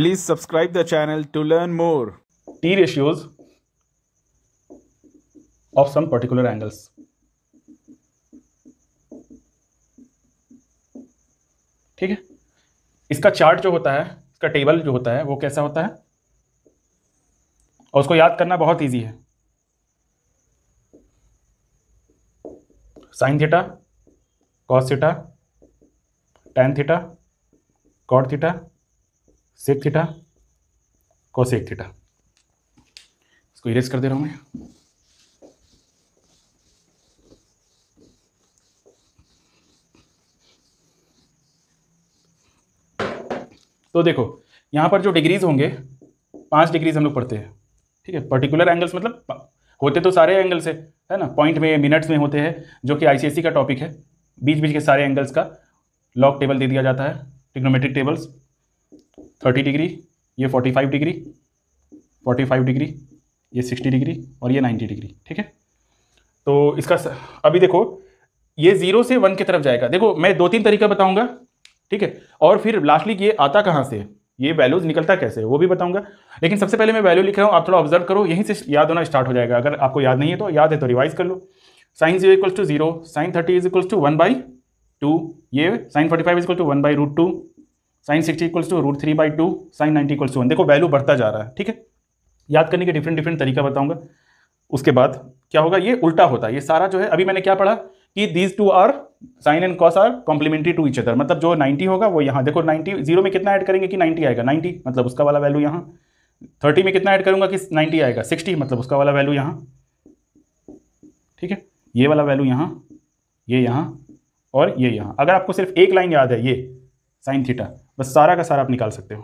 Please subscribe the channel to learn more. T ratios of some particular angles. ठीक है इसका chart जो होता है इसका टेबल जो होता है वो कैसा होता है और उसको याद करना बहुत इजी है sine theta cos theta tan theta cot theta sec theta cosec theta इसको इरेज कर दे रहा हूं मैं तो देखो यहां पर जो डिग्रीज होंगे पांच डिग्रीज हम लोग पढ़ते हैं ठीक है पर्टिकुलर एंगल्स मतलब होते तो सारे एंगल्स है है ना पॉइंट में मिनट्स में होते हैं जो कि आईसीएससी का टॉपिक है बीच बीच के सारे एंगल्स का लॉक टेबल दे दिया जाता है टिग्नोमेट्रिक टेबल्स थर्टी डिग्री ये forty five degree forty five degree ये सिक्सटी डिग्री और ये नाइन्टी डिग्री ठीक है तो इसका अभी देखो ये ज़ीरो से वन की तरफ जाएगा देखो मैं दो तीन तरीका बताऊंगा ठीक है और फिर लास्टली ये आता कहाँ से ये वैल्यूज निकलता कैसे वो भी बताऊंगा लेकिन सबसे पहले मैं वैल्यू लिख रहा हूँ आप थोड़ा ऑब्जर्व करो यहीं से याद होना स्टार्ट हो जाएगा अगर आपको याद नहीं है तो याद है तो रिवाइज कर लो sine zero equals to zero sine thirty is equals to one by two ये sine forty five is equal to one by root two sine sixty equals to root three by two sine ninety equals to one देखो value बढ़ता जा रहा है ठीक है याद करने के डिफरेंट डिफरेंट तरीका बताऊंगा उसके बाद क्या होगा ये उल्टा होता है ये सारा जो है अभी मैंने क्या पढ़ा कि these two are sine and cos are complementary to each other मतलब जो नाइन्टी होगा वो यहाँ देखो नाइन्टी जीरो में कितना ऐड करेंगे कि नाइन्टी आएगा नाइन्टी मतलब उसका वाला वैल्यू यहाँ थर्टी में कितना ऐड करूँगा कि नाइन्टी आएगा सिक्सटी मतलब उसका वाला वैल्यू यहाँ ठीक है ये वाला वैल्यू यहाँ ये यहाँ और ये यहाँ अगर आपको सिर्फ एक लाइन याद है ये साइन थीटा बस सारा का सारा आप निकाल सकते हो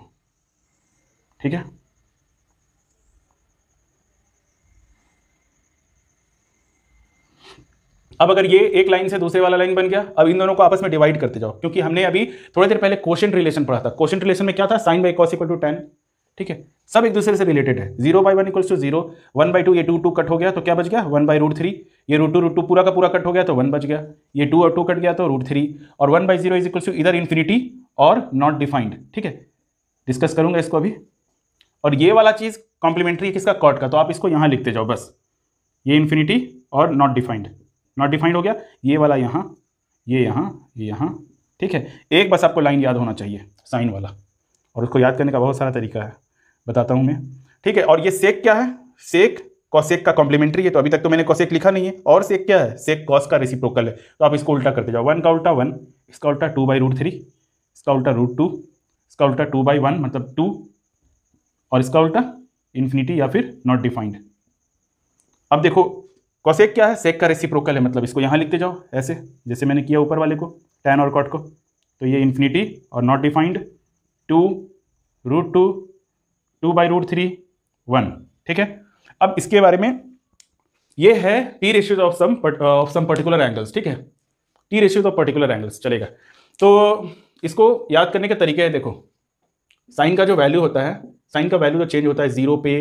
ठीक है अब अगर ये एक लाइन से दूसरे वाला लाइन बन गया अब इन दोनों को आपस में डिवाइड करते जाओ क्योंकि हमने अभी थोड़ी देर पहले क्वेश्चन रिलेशन पढ़ा था क्वेश्चन रिलेशन में क्या था sine by cos equal to tan ठीक है सब एक दूसरे से रिलेटेड है zero by one equals to zero one by two ये टू टू कट हो गया तो क्या बच गया वन बाई रूट थ्री ये रूट टू रूट टू पूरा का पूरा कट हो गया तो वन बच गया ये टू और टू कट गया तो रूट थ्री और one by zero is equals to इधर इन्फिनिटी और नॉट डिफाइंड ठीक है डिस्कस करूंगा इसको अभी और ये वाला चीज़ कॉम्प्लीमेंट्री है किसका कॉट का तो आप इसको यहां लिखते जाओ बस ये इन्फिनिटी और नॉट डिफाइंड नॉट डिफाइंड हो गया ये वाला यहां ये यहां ये यहाँ ठीक है एक बस आपको लाइन याद होना चाहिए साइन वाला और उसको याद करने का बहुत सारा तरीका है बताता हूँ मैं ठीक है और ये सेक क्या है सेक कॉसेक का कॉम्प्लीमेंट्री है तो अभी तक तो मैंने कॉसेक लिखा नहीं है और सेक क्या है सेक कॉस का रेसिप्रोकल है तो आप इसको उल्टा करते जाओ वन का उल्टा वन इसका उल्टा टू बाई रूट थ्री इसका उल्टा रूट टू इसका उल्टा टू बाई वन मतलब टू और इसका उल्टा इन्फिनिटी या फिर नॉट डिफाइंड अब देखो कॉसेक क्या है सेक का रेसिप्रोकल है मतलब इसको यहाँ लिखते जाओ ऐसे जैसे मैंने किया ऊपर वाले को टेन और कॉट को तो ये इन्फिनिटी और not defined two root two two by root three one ठीक है अब इसके बारे में ये है T ratios of some of some particular angles ठीक है T ratios of particular angles चलेगा तो इसको याद करने के तरीके हैं देखो साइन का जो वैल्यू होता है साइन का वैल्यू जो चेंज होता है जीरो पे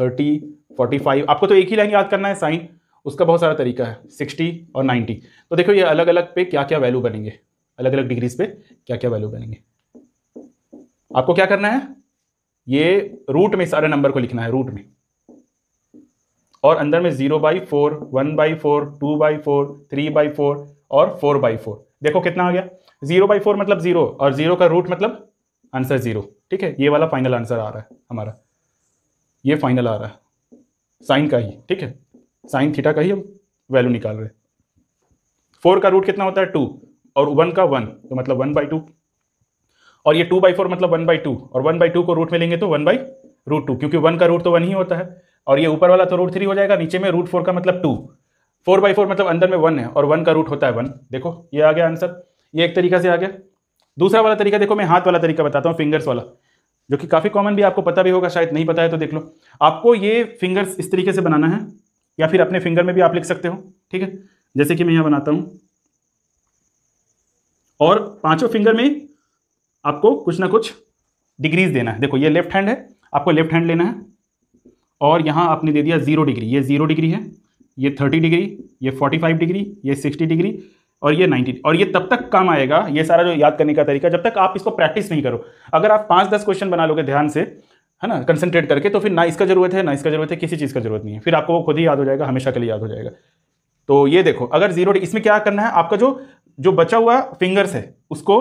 थर्टी फोर्टी फाइव आपको तो एक ही लाइन याद करना है साइन उसका बहुत सारा तरीका है सिक्सटी और नाइन्टी तो देखो ये अलग अलग पे क्या क्या वैल्यू बनेंगे अलग अलग डिग्रीज पे क्या क्या वैल्यू बनेंगे आपको क्या करना है ये रूट में सारे नंबर को लिखना है रूट में और अंदर में zero by four one by four two by four three by four और फोर बाई फोर देखो कितना आ गया जीरो बाई फोर मतलब जीरो और जीरो का रूट मतलब आंसर जीरो ठीक है ये वाला फाइनल आंसर आ रहा है हमारा ये फाइनल आ रहा है साइन का ही ठीक है साइन थीटा का ही हम वैल्यू निकाल रहे फोर का रूट कितना होता है टू और वन का वन तो मतलब वन बाई टू और ये टू बाई फोर मतलब वन बाई टू और वन बाई टू को रूट में लेंगे तो वन बाई रूट टू क्योंकि वन का रूट तो वन ही होता है और ये ऊपर वाला तो रूट थ्री हो जाएगा नीचे में रूट फोर का मतलब टू फोर बाई फोर मतलब अंदर में वन है और वन का रूट होता है वन देखो ये आ गया आंसर ये एक तरीका से आ गया दूसरा वाला तरीका देखो मैं हाथ वाला तरीका बताता हूँ फिंगर्स वाला जो कि काफ़ी कॉमन भी आपको पता भी होगा शायद नहीं पता है तो देख लो आपको ये फिंगर्स इस तरीके से बनाना है या फिर अपने फिंगर में भी आप लिख सकते हो ठीक है जैसे कि मैं यहाँ बनाता हूँ और पांचों फिंगर में आपको कुछ ना कुछ डिग्रीज देना है देखो ये लेफ्ट हैंड है आपको लेफ्ट हैंड लेना है और यहाँ आपने दे दिया ज़ीरो डिग्री ये ज़ीरो डिग्री है ये थर्टी डिग्री ये फोर्टी फाइव डिग्री ये सिक्सटी डिग्री और ये 19 और ये तब तक काम आएगा ये सारा जो याद करने का तरीका जब तक आप इसको प्रैक्टिस नहीं करो अगर आप पाँच दस क्वेश्चन बना लोगे ध्यान से है ना कंसंट्रेट करके तो फिर ना इसका जरूरत है ना इसका जरूरत है किसी चीज़ का जरूरत नहीं है फिर आपको वो खुद ही याद हो जाएगा हमेशा के लिए याद हो जाएगा तो ये देखो अगर जीरो इसमें क्या करना है आपका जो जो बचा हुआ फिंगर्स है उसको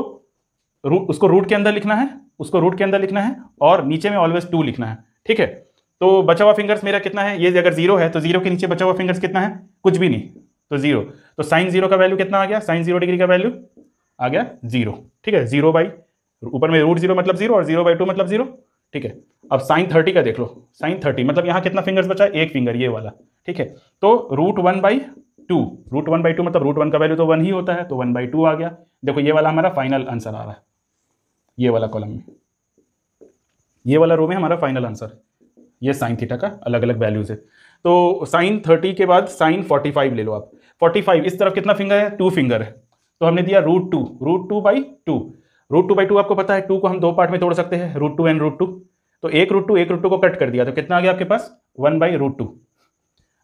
रू, उसको रूट के अंदर लिखना है उसको रूट के अंदर लिखना है और नीचे में ऑलवेज टू लिखना है ठीक है तो बचा हुआ फिंगर्स मेरा कितना है ये अगर जीरो है तो जीरो के नीचे बचा हुआ फिंगर्स कितना है कुछ भी नहीं तो जीरो तो साइन जीरो का वैल्यू कितना आ गया साइन जीरो डिग्री का वैल्यू आ गया जीरो ठीक है जीरो बाई ऊपर में रूट जीरो मतलब जीरो और जीरो बाई टू मतलब जीरो ठीक है अब साइन थर्टी का देख लो साइन थर्टी मतलब यहाँ कितना फिंगर्स बचा है एक फिंगर ये वाला ठीक है तो root one by two root one by two मतलब रूट वन का वैल्यू तो वन ही होता है तो वन बाई टू आ गया देखो ये वाला हमारा फाइनल आंसर आ रहा है ये वाला कॉलम में ये वाला रो में हमारा फाइनल आंसर ये साइन थीटा का अलग अलग वैल्यूज है तो साइन थर्टी के बाद साइन फोर्टी फाइव ले लो आप फोर्टी फाइव इस तरफ कितना फिंगर है टू फिंगर है तो हमने दिया root two root two by two root two by two आपको पता है टू को हम दो पार्ट में तोड़ सकते हैं root two and root two तो एक रूट टू एक रूट टू को कट कर दिया तो कितना आ गया आपके पास वन बाई रूट टू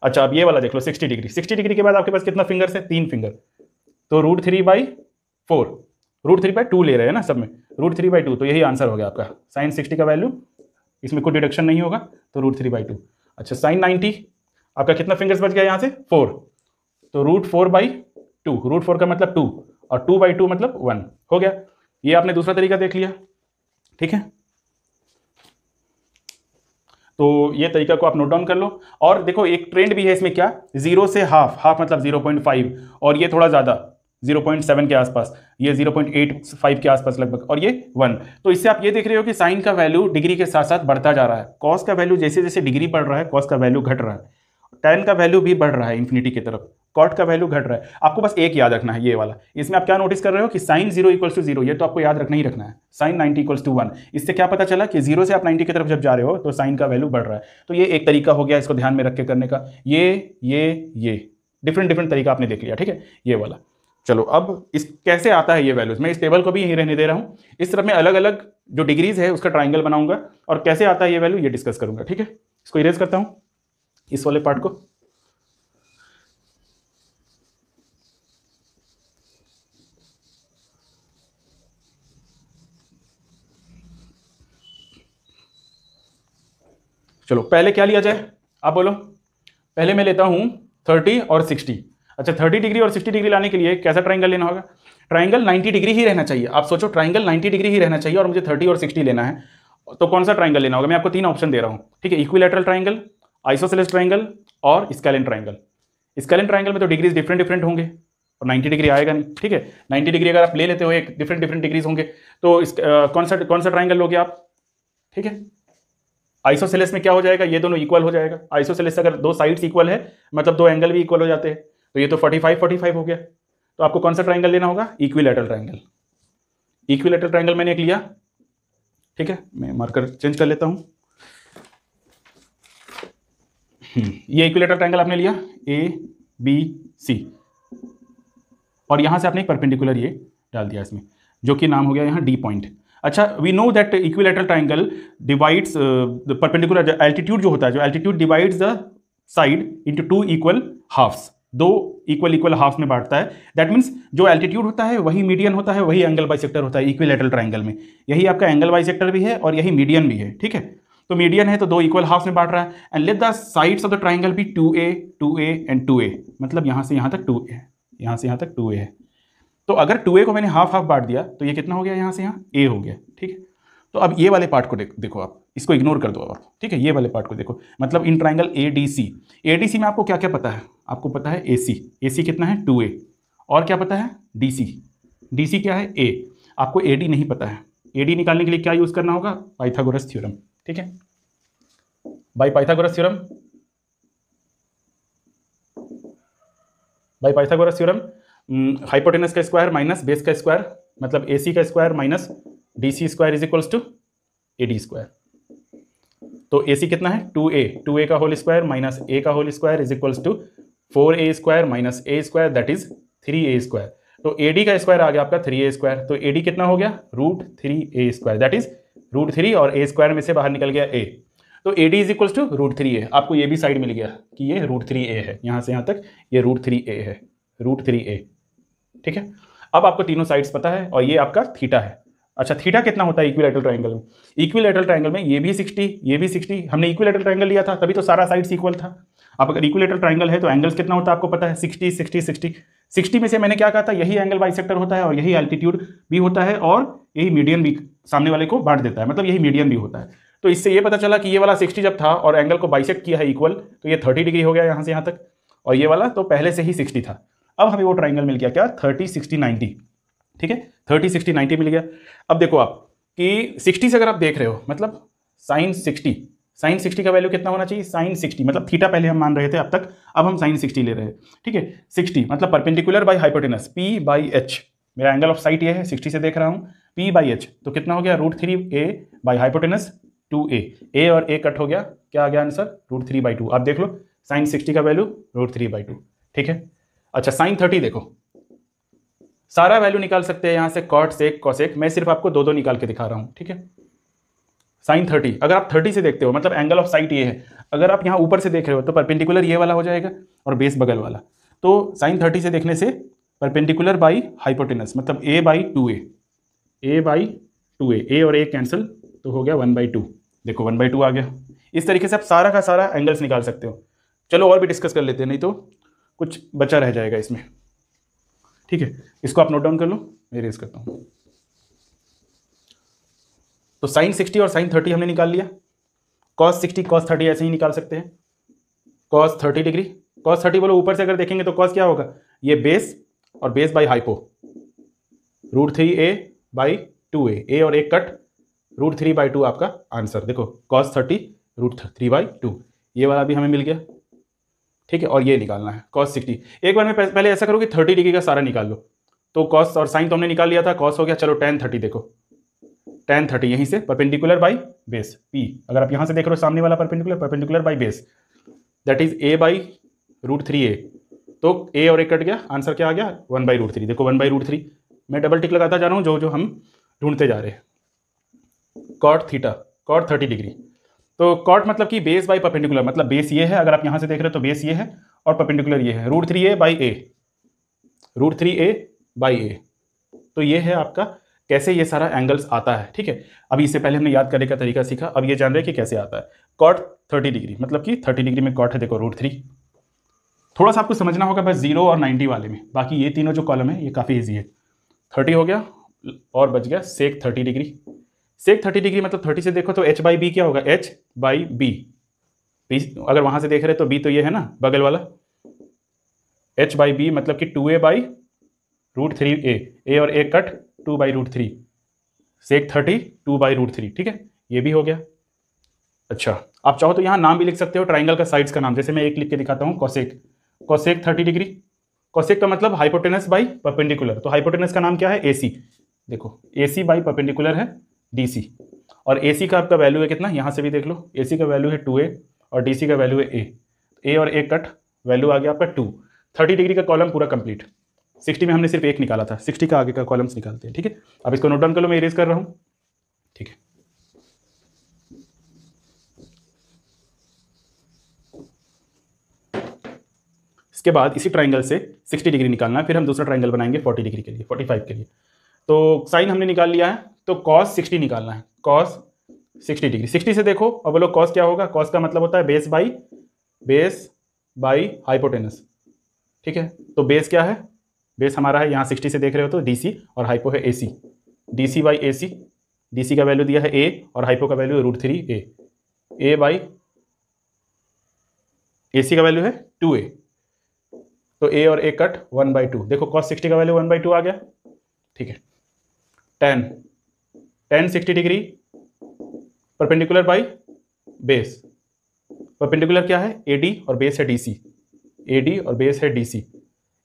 अच्छा अब ये वाला देख लो सिक्सटी डिग्री सिक्सटी डिग्री के बाद आपके पास कितना फिंगर्स है तीन फिंगर तो root three by four root three by two ले रहे हैं ना सब में रूट थ्री बाई टू तो यही आंसर हो गया आपका साइन सिक्सटी का वैल्यू इसमें कोई डिडक्शन नहीं होगा तो रूट थ्री बाई टू अच्छा साइन नाइन्टी आपका कितना फिंगर्स बच गया यहाँ से फोर तो root four by two root four का मतलब टू और टू बाई टू मतलब वन हो गया ये आपने दूसरा तरीका देख लिया ठीक है तो ये तरीका को आप नोट डाउन कर लो और देखो एक ट्रेंड भी है इसमें क्या जीरो से हाफ हाफ मतलब जीरो पॉइंट फाइव और ये थोड़ा ज़्यादा जीरो पॉइंट सेवन के आसपास ये जीरो पॉइंट एट फाइव के आसपास लगभग और ये वन तो इससे आप ये देख रहे हो कि साइन का वैल्यू डिग्री के साथ साथ बढ़ता जा रहा है कॉस का वैल्यू जैसे जैसे डिग्री बढ़ रहा है कॉस का वैल्यू घट रहा है टेन का वैल्यू भी बढ़ रहा है इन्फिनिटी की तरफ कॉट का वैल्यू घट रहा है आपको बस एक याद रखना है ये वाला इसमें आप क्या नोटिस कर रहे हो कि sine zero equals to zero ये तो आपको याद रखना ही रखना है sine ninety equals to one इससे क्या पता चला कि जीरो से आप नाइन्टी की तरफ जब जा रहे हो तो साइन का वैल्यू बढ़ रहा है तो ये एक तरीका हो गया इसको ध्यान में रख के करने का ये ये ये डिफरेंट डिफरेंट तरीका आपने देख लिया ठीक है ये वाला चलो अब इस कैसे आता है ये वैल्यूज मैं इस टेबल को भी यहीं रहने दे रहा हूँ इस तरफ में अलग अलग जो डिग्रीज है उसका ट्राइंगल बनाऊंगा और कैसे आता है ये वैल्यू ये डिस्कस करूंगा ठीक है इसको इरेज करता हूँ इस वाले पार्ट को चलो पहले क्या लिया जाए आप बोलो पहले मैं लेता हूँ थर्टी और सिक्सटी अच्छा थर्टी डिग्री और सिक्सटी डिग्री लाने के लिए कैसा ट्राइंगल लेना होगा ट्राइंगल 90 डिग्री ही रहना चाहिए आप सोचो ट्राइंगल 90 डिग्री ही रहना चाहिए और मुझे 30 और 60 लेना है तो कौन सा ट्राइंगल लेना होगा मैं आपको तीन ऑप्शन दे रहा हूँ ठीक है इक्विलेटरल ट्राइंगल आइसोसेलेस ट्राइंगल और स्कैलिन ट्राइंगल स्कैलिन ट्राइंगल में तो डिग्रीज डिफरेंट डिफरेंट होंगे और 90 डिग्री आएगा नहीं ठीक है 90 डिग्री अगर आप ले लेते हो एक डिफरेंट डिफरेंट डिग्रीज होंगे तो इस कौन सा कौन सा ट्राइंगल लोगे आप ठीक है आइसोसेलेस में क्या हो जाएगा ये दोनों इक्वल हो जाएगा आइसोसेलेस अगर दो साइड्स इक्वल है मतलब दो एंगल भी इक्वल हो जाते हैं तो ये तो 45 45 हो गया तो आपको कौन सा ट्राइंगल लेना होगा इक्विलेटर ट्राइंगल इक्विलेटर ट्राइंगल मैंने एक लिया ठीक है मैं मार्कर चेंज कर लेता हूँ हम्म, ये इक्विलेटरल ट्राइंगल आपने लिया ए बी सी और यहाँ से आपने एक परपेंडिकुलर ये डाल दिया इसमें जो कि नाम हो गया यहाँ डी पॉइंट अच्छा we know that equilateral triangle divides the perpendicular altitude जो होता है जो altitude divides the side into two equal halves दो इक्वल इक्वल हाफ में बांटता है दैट मीन्स जो एल्टीट्यूड होता है वही मीडियन होता है वही एंगल बाई होता है इक्विलेटरल ट्राइंगल में यही आपका एंगल बाई भी है और यही मीडियन भी है ठीक है तो मीडियन है तो दो इक्वल हाफ में बांट रहा है and let the sides of the triangle भी two a two a and two a मतलब यहाँ से यहाँ तक टू ए यहाँ से यहाँ तक टू ए है तो अगर टू ए को मैंने हाफ हाफ बांट दिया तो ये कितना हो गया यहाँ से यहाँ ए हो गया ठीक है तो अब ये वाले पार्ट को देखो, देखो आप इसको इग्नोर कर दो अब आप ठीक है ये वाले पार्ट को देखो मतलब in triangle A D C A D C में आपको क्या क्या पता है आपको पता है ए सी ए सी कितना है टू ए और क्या पता है डी सी डी सी क्या है ए आपको ए डी नहीं पता है ए डी निकालने के लिए क्या यूज़ करना होगा पाइथागोरस थ्योरम ठीक है by Pythagoras theorem by Pythagoras theorem hypotenuse hmm, का स्क्वायर माइनस बेस का स्क्वायर मतलब ए सी का square minus D C square is equals to A D square तो ए सी कितना है टू ए टू ए का होल स्क्वायर माइनस ए का whole square is equals to four a square minus a square that is three a square तो A D का square आ गया आपका थ्री ए स्क्वायर तो ए डी कितना हो गया root three a square that is root three और ए स्क्वायर में से बाहर निकल गया ए तो A D is equals to root three a आपको ये भी साइड मिल गया कि ये रूट थ्री ए है यहाँ से यहाँ तक ये रूट थ्री ए है रूट थ्री ए ठीक है अब आपको तीनों साइड्स पता है और ये आपका थीटा है अच्छा थीटा कितना होता है इक्विलेटरल ट्राइंगल में इक्विलेटरल ट्राइंगल में ये भी 60 ये भी 60 हमने इक्विलेटरल ट्राइंगल लिया था तभी तो सारा साइड्स इक्वल था अब अगर इक्विलेटरल ट्राइंगल है तो एंगल्स कितना होता है आपको पता है 60 60 60 60 में से मैंने क्या कहा था यही एंगल बाइसेक्टर होता है और यही एल्टीट्यूड भी होता है और यही मीडियम भी सामने वाले को बांट देता है मतलब यही मीडियम भी होता है तो इससे ये पता चला कि ये वाला सिक्सटी जब था और एंगल को बाइसेक्ट किया है इक्वल तो ये थर्टी डिग्री हो गया यहाँ से यहाँ तक और ये वाला तो पहले से ही सिक्सटी था अब हमें वो ट्राइंगल मिल गया क्या थर्टी सिक्सटी नाइन्टी ठीक है थर्टी सिक्सटी नाइन्टी मिल गया अब देखो आप कि सिक्सटी से अगर आप देख रहे हो मतलब साइन सिक्सटी साइन सिक्सटी का वैल्यू कितना होना चाहिए साइन सिक्सटी मतलब थीटा पहले हम मान रहे थे अब तक अब हम साइन सिक्सटी ले रहे हैं ठीक है सिक्सटी मतलब perpendicular by hypotenuse P by H मेरा एंगल ऑफ साइट ये है सिक्सटी से देख रहा हूँ पी बाई एच तो कितना हो गया root three a by hypotenuse two a a और ए कट हो गया क्या आ गया answer root three by two आप देख लो साइन सिक्सटी का value root three by two ठीक है अच्छा साइन थर्टी देखो सारा वैल्यू निकाल सकते हैं यहां से कॉट सेक कॉसेक मैं सिर्फ आपको दो दो निकाल के दिखा रहा हूं ठीक है साइन थर्टी अगर आप थर्टी से देखते हो मतलब एंगल ऑफ साइट ये है अगर आप यहां ऊपर से देख रहे हो तो परपेंडिकुलर ये वाला हो जाएगा और बेस बगल वाला तो साइन थर्टी से देखने से परपेंडिकुलर बाई हाइपोटेनस मतलब ए by two a A by two a a और ए कैंसिल तो हो गया वन बाई टू देखो वन बाई टू आ गया इस तरीके से आप सारा का सारा एंगल्स निकाल सकते हो चलो और भी डिस्कस कर लेते हैं नहीं तो कुछ बचा रह जाएगा इसमें ठीक है इसको आप नोट डाउन कर लो मैं रेज करता हूँ तो साइन सिक्सटी और साइन थर्टी हमने निकाल लिया कॉस सिक्सटी कॉस थर्टी ऐसे ही निकाल सकते हैं cos thirty degree cos thirty बोलो ऊपर से अगर देखेंगे तो कॉस क्या होगा ये बेस और base by hypo root three a by two a a और ए cut root three by two आपका आंसर देखो cos thirty root three by two ये वाला भी हमें मिल गया ठीक है और ये निकालना है कॉस सिक्सटी एक बार मैं पहले ऐसा करूँ कि थर्टी डिग्री का सारा निकाल लो तो कॉस और साइन तो हमने निकाल लिया था कॉस हो गया चलो टेन थर्टी देखो टेन थर्टी यहीं से परपेंडिकुलर बाई बेस पी अगर आप यहाँ से देख रहे हो सामने वाला perpendicular perpendicular by base that is a by root three a तो ए और ए कट गया आंसर क्या आ गया वन बाई रूट थ्री देखो वन बाई रूट थ्री मैं डबल टिक लगाता जा रहा हूँ जो जो हम ढूंढते जा रहे हैं cot theta cot thirty degree तो कॉट मतलब कि बेस बाई परपेंडिकुलर मतलब बेस ये है अगर आप यहां से देख रहे हो तो बेस ये है और परपेंडिकुलर ये है root three a by a root three a by a तो ये है आपका कैसे ये सारा एंगल्स आता है ठीक है अभी इससे पहले हमने याद करने का तरीका सीखा अब ये जान रहे हैं कि कैसे आता है कॉट थर्टी डिग्री मतलब कि थर्टी डिग्री में कॉट है देखो रूट थ्री थोड़ा सा आपको समझना होगा बस जीरो और नाइन्टी वाले में बाकी ये तीनों जो कॉलम है ये काफ़ी ईजी है थर्टी हो गया और बच गया sec thirty degree sec thirty degree मतलब थर्टी से देखो तो एच बाई बी क्या होगा एच बाई बी अगर वहां से देख रहे तो बी तो ये है ना बगल वाला एच बाई बी मतलब कि two A by root three A a और ए cut two by root three sec thirty two by root three ठीक है ये भी हो गया अच्छा आप चाहो तो यहाँ नाम भी लिख सकते हो ट्राइंगल का साइड्स का नाम जैसे मैं एक लिख के दिखाता हूँ cosec cosec thirty degree cosec का मतलब हाइपोटेनस बाई परपेंडिकुलर तो हाइपोटेनस का नाम क्या है ए देखो ए सी बाई परपेंडिकुलर है डी और ए का आपका वैल्यू है कितना यहाँ से भी देख लो ए का वैल्यू है टू और डी का वैल्यू है ए ए और ए कट वैल्यू आ गया आपका टू थर्टी डिग्री का कॉलम पूरा कंप्लीट सिक्सटी में हमने सिर्फ एक निकाला था सिक्सटी का आगे का कॉलम्स निकालते हैं ठीक है अब इसको नोट डाउन कर लो मैं इरेज कर रहा हूँ ठीक है इसके बाद इसी ट्राइंगल से 60 डिग्री निकालना है फिर हम दूसरा ट्राइंगल बनाएंगे 40 डिग्री के लिए 45 के लिए तो साइन हमने निकाल लिया है तो कॉस सिक्सटी निकालना है कॉस सिक्सटी डिग्री सिक्सटी से देखो अब बोलो कॉस क्या होगा कॉस का मतलब होता है base by base by hypotenuse ठीक है तो बेस क्या है बेस हमारा है यहाँ सिक्सटी से देख रहे हो तो डी और हाइपो है A C D C by A C D C का वैल्यू दिया है ए और हाइपो का value root three A A by A C का वैल्यू है टू ए तो ए और ए कट वन बाई टू देखो कॉस सिक्सटी का वैल्यू वन बाई टू आ गया ठीक है tan tan sixty degree perpendicular by base perpendicular क्या है ए डी और बेस है डी सी ए डी और बेस है डी सी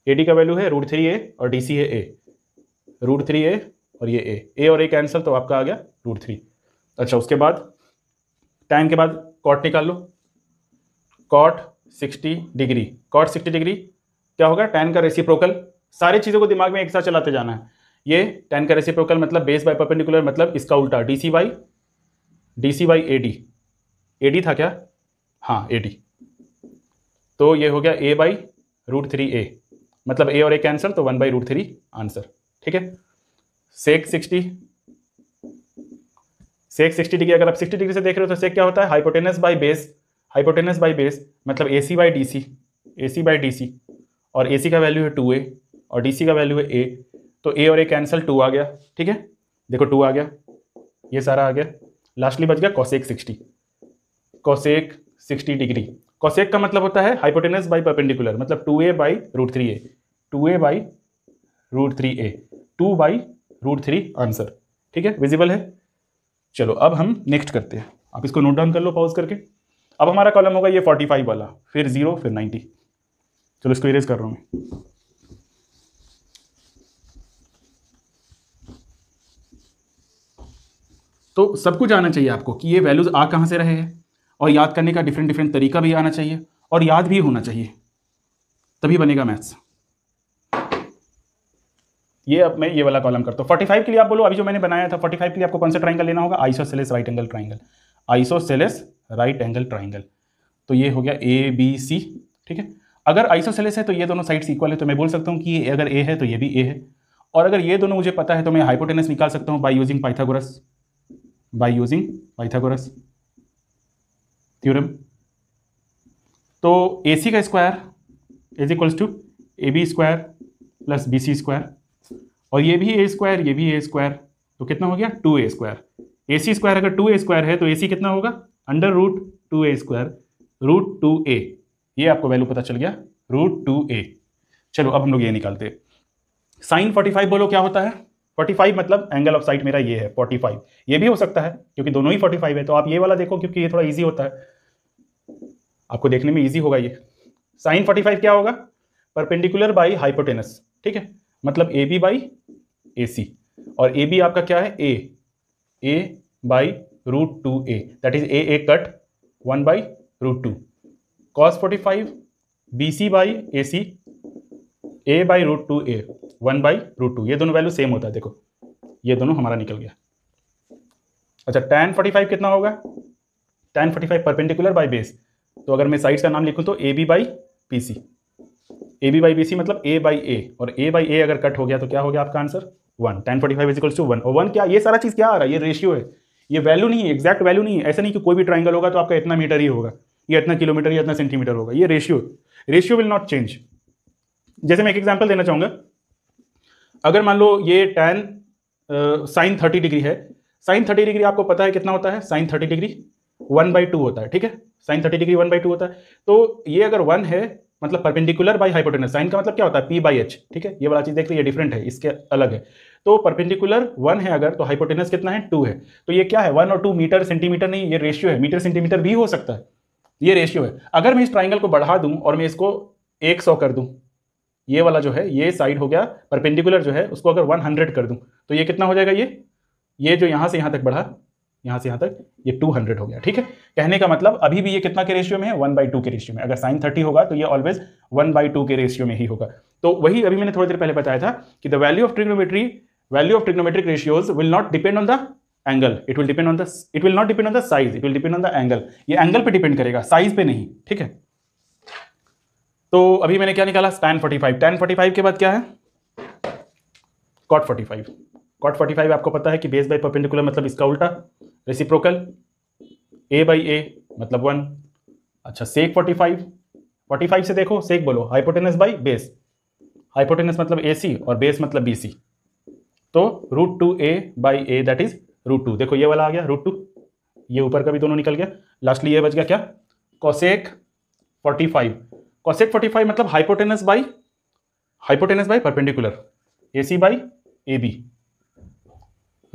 ए डी का वैल्यू है रूट थ्री ए और डी सी है ए रूट थ्री ए और ये ए ए और ए कैंसिल तो आपका आ गया रूट थ्री अच्छा उसके बाद टैन के बाद कॉट निकाल लो cot sixty degree cot sixty degree क्या होगा टैन का रेसिप्रोकल सारी चीज़ों को दिमाग में एक साथ चलाते जाना है ये टेन का रेसिप्रोकल मतलब बेस बाय परपेंडिकुलर मतलब इसका उल्टा D C Y D C Y A D A D था क्या हाँ ए डी तो ये हो गया A by root three A मतलब ए और ए कैंसर तो one by root three answer ठीक है sec sixty sec sixty degree अगर आप सिक्सटी डिग्री से देख रहे हो तो सेक क्या होता है hypotenuse by base hypotenuse by base मतलब A C by D C A C by D C और ए सी का वैल्यू है टू ए और डी सी का वैल्यू है ए तो ए और ए कैंसिल टू आ गया ठीक है देखो टू आ गया ये सारा आ गया लास्टली बच गया cosec sixty cosec sixty degree cosec का मतलब होता है हाइपोटेनस बाई परपेंडिकुलर मतलब two A by root three A two A by root three A two by root three answer ठीक है विजिबल है चलो अब हम नेक्स्ट करते हैं आप इसको नोट डाउन कर लो पॉज करके अब हमारा कॉलम होगा ये फोर्टी फाइव वाला फिर जीरो फिर नाइन्टी चलो इसको इरेज कर रहा हूँ मैं तो सब कुछ आना चाहिए आपको कि ये वैल्यूज़ आ कहाँ से रहे हैं और याद करने का डिफरेंट डिफरेंट तरीका भी आना चाहिए और याद भी होना चाहिए तभी बनेगा मैथ्स ये अब मैं ये वाला कॉलम करता हूँ फोर्टी के लिए आप बोलो अभी जो मैंने बनाया था फोर्टी के लिए आपको कौन सा ट्राइंगल लेना होगा iso right angle triangle iso right angle triangle तो ये हो गया ए बी सी ठीक है अगर आइसोसेलेस है तो ये दोनों साइड्स इक्वल है तो मैं बोल सकता हूँ कि अगर ए है तो ये भी ए है और अगर ये दोनों मुझे पता है तो मैं हाइपोटेनस निकाल सकता हूँ by using Pythagoras by using pythagoras theorem तो ए सी का square is equals to A B square plus B C square और ये भी ए स्क्वायर ये भी ए स्क्वायर तो कितना हो गया two A square A C square अगर टू ए स्क्वायर है तो ए सी कितना होगा under root two A square root two A ये आपको वैल्यू पता चल गया रूट टू ए चलो अब हम लोग ये निकालते हैं साइन फोर्टी फाइव बोलो क्या होता है 45 मतलब एंगल ऑफ साइट मेरा ये है 45 ये भी हो सकता है क्योंकि दोनों ही 45 है तो आप ये वाला देखो क्योंकि ये थोड़ा ईजी होता है आपको देखने में ईजी होगा ये साइन 45 क्या होगा परपेंडिकुलर बाई हाइपोटेनस ठीक है मतलब A B by A C और ए बी आपका क्या है A A by root two A that is A A cut one by root two cos forty five B C by A C A by root two A one by root two ये दोनों value same होता है देखो ये दोनों हमारा निकल गया अच्छा टेन फोर्टी फाइव कितना होगा tan forty five perpendicular by base तो अगर मैं साइड का नाम लिखूँ तो A B by P C A B by B C मतलब ए बाई ए और ए बाई ए अगर कट हो गया तो क्या हो गया आपका answer one tan forty five equals to one और वन क्या ये सारा चीज़ क्या आ रहा है ये रेशियो है ये वैल्यू नहीं है एक्जैक्ट वैल्यू नहीं है ऐसा नहीं कि कोई भी ट्राइंगल होगा तो आपका इतना मीटर ही होगा ये इतना किलोमीटर या इतना सेंटीमीटर होगा ये ratio ratio will not change जैसे मैं एक एग्जाम्पल देना चाहूंगा अगर मान लो ये टेन साइन थर्टी डिग्री है साइन थर्टी डिग्री आपको पता है कितना होता है sine thirty degree one by two होता है ठीक है sine thirty degree one by two होता है तो ये अगर वन है मतलब परपेंडिकुलर बाई हाइपोटेनस साइन का मतलब क्या होता है पी बाई एच ठीक है ये वाला चीज़ देखते है डिफरेंट है इसके अलग है तो परपेंडिकुलर वन है अगर तो हाइपोटेनस कितना है टू है तो ये क्या है वन और टू मीटर सेंटीमीटर नहीं ये रेशियो है मीटर सेंटीमीटर भी हो सकता है ये रेशियो है अगर मैं इस ट्राइंगल को बढ़ा दूँ और मैं इसको एक सौ कर दूं ये वाला जो है ये साइड हो गया परपेंडिकुलर जो है उसको अगर 100 कर दूं तो ये कितना हो जाएगा ये ये जो यहां से यहां तक बढ़ा यहां से यहां तक ये 200 हो गया ठीक है कहने का मतलब अभी भी ये कितना के रेशियो में है वन बाई टू के रेशियो में अगर साइन थर्टी होगा तो ये ऑलवेज वन बाई टू के रेशियो में ही होगा तो वही अभी मैंने थोड़ी देर पहले बताया था कि the value of trigonometry value of trigonometric ratios will not depend on the angle it will depend on the it will not depend on the size it will depend on the angle ये angle पर depend करेगा size पे नहीं ठीक है तो अभी मैंने क्या निकाला स्पैन 45 टेन 45 के बाद क्या है कॉट 45 कॉट 45 आपको पता है कि बेस बाई परपेंडिकुलर मतलब इसका उल्टा रेसिप्रोकल ए बाई ए मतलब वन अच्छा सेक 45 45 से देखो सेक बोलो हाइपोटेनस बाई बेस हाइपोटेनस मतलब ए और बेस मतलब बी तो root two A by A that is root two देखो ये वाला आ गया रूट टू ये ऊपर का भी दोनों निकल गया लास्टली ये बच गया क्या कॉसेक 45 कॉसेक 45 मतलब hypotenuse by hypotenuse by perpendicular A C by A B